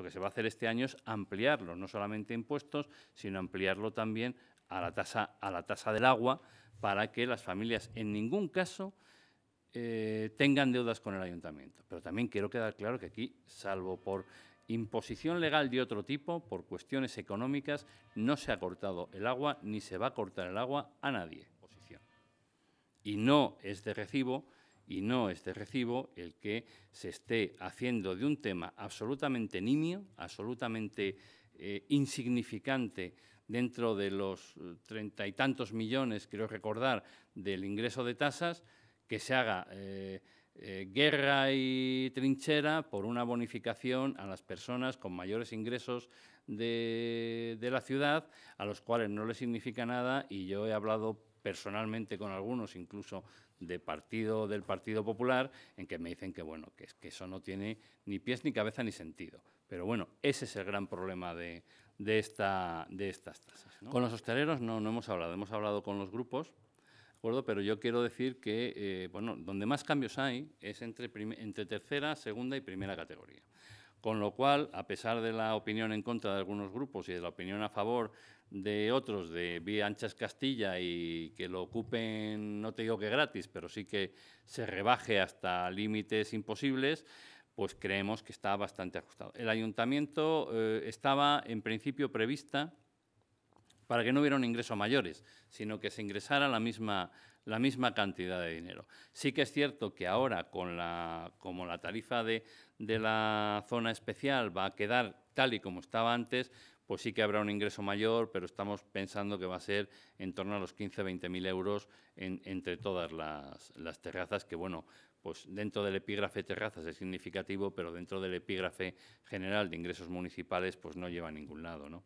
Lo que se va a hacer este año es ampliarlo, no solamente impuestos, sino ampliarlo también a la tasa, a la tasa del agua, para que las familias en ningún caso eh, tengan deudas con el ayuntamiento. Pero también quiero quedar claro que aquí, salvo por imposición legal de otro tipo, por cuestiones económicas, no se ha cortado el agua ni se va a cortar el agua a nadie. Y no es de recibo y no es de recibo el que se esté haciendo de un tema absolutamente nimio, absolutamente eh, insignificante dentro de los eh, treinta y tantos millones, quiero recordar, del ingreso de tasas, que se haga eh, guerra y trinchera por una bonificación a las personas con mayores ingresos de, de la ciudad, a los cuales no le significa nada, y yo he hablado personalmente con algunos, incluso de partido del Partido Popular, en que me dicen que bueno, que, eso no tiene ni pies ni cabeza ni sentido. Pero bueno, ese es el gran problema de, esta, de estas tasas. Con los hosteleros no, no hemos hablado, hemos hablado con los grupos, pero yo quiero decir que eh, bueno, donde más cambios hay es entre, entre tercera, segunda y primera categoría. Con lo cual, a pesar de la opinión en contra de algunos grupos y de la opinión a favor de otros de vía anchas Castilla y que lo ocupen, no te digo que gratis, pero sí que se rebaje hasta límites imposibles, pues creemos que está bastante ajustado. El ayuntamiento eh, estaba en principio prevista para que no hubiera un ingreso mayores, sino que se ingresara la misma, cantidad de dinero. Sí que es cierto que ahora, como la tarifa de, la zona especial va a quedar tal y como estaba antes, pues sí que habrá un ingreso mayor, pero estamos pensando que va a ser en torno a los 15-20.000 euros entre todas las, terrazas, que bueno, pues dentro del epígrafe terrazas es significativo, pero dentro del epígrafe general de ingresos municipales, pues no lleva a ningún lado, ¿no?